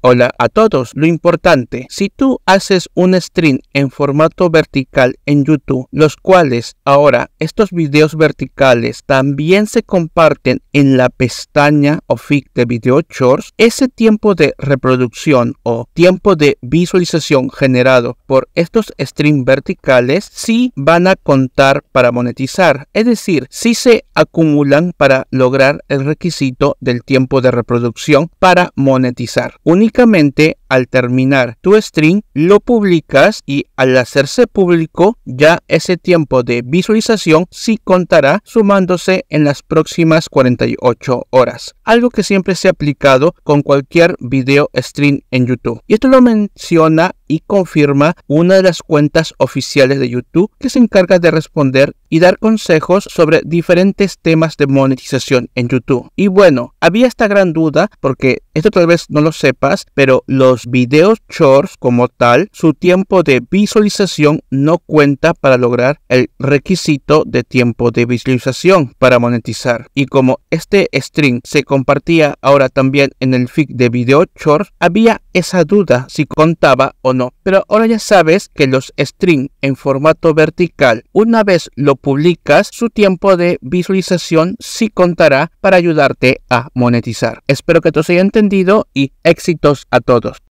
Hola a todos, lo importante, si tú haces un stream en formato vertical en YouTube, los cuales ahora estos videos verticales también se comparten en la pestaña o de Video Shorts, ese tiempo de reproducción o tiempo de visualización generado por estos streams verticales sí van a contar para monetizar, es decir, sí se acumulan para lograr el requisito del tiempo de reproducción para monetizar únicamente al terminar tu stream lo publicas y al hacerse público ya ese tiempo de visualización sí contará sumándose en las próximas 48 horas. Algo que siempre se ha aplicado con cualquier video stream en YouTube. Y esto lo menciona y confirma una de las cuentas oficiales de YouTube que se encarga de responder y dar consejos sobre diferentes temas de monetización en YouTube. Y bueno, había esta gran duda porque esto tal vez no lo sepas, pero los videos shorts como tal, su tiempo de visualización no cuenta para lograr el requisito de tiempo de visualización para monetizar. Y como este string se compartía ahora también en el feed de video shorts, había esa duda si contaba o no. Pero ahora ya sabes que los string en formato vertical, una vez lo publicas, su tiempo de visualización sí contará para ayudarte a monetizar. Espero que te haya entendido y éxitos a todos.